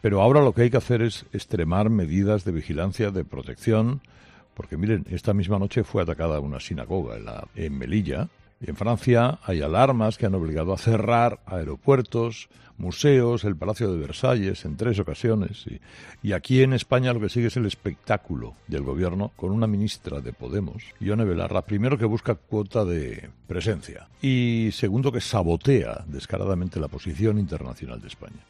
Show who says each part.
Speaker 1: Pero ahora lo que hay que hacer es extremar medidas de vigilancia, de protección, porque miren, esta misma noche fue atacada una sinagoga en, la, en Melilla. Y en Francia hay alarmas que han obligado a cerrar aeropuertos, museos, el Palacio de Versalles en tres ocasiones. Y, aquí en España lo que sigue es el espectáculo del gobierno con una ministra de Podemos, Ione Belarra, primero que busca cuota de presencia y segundo que sabotea descaradamente la posición internacional de España.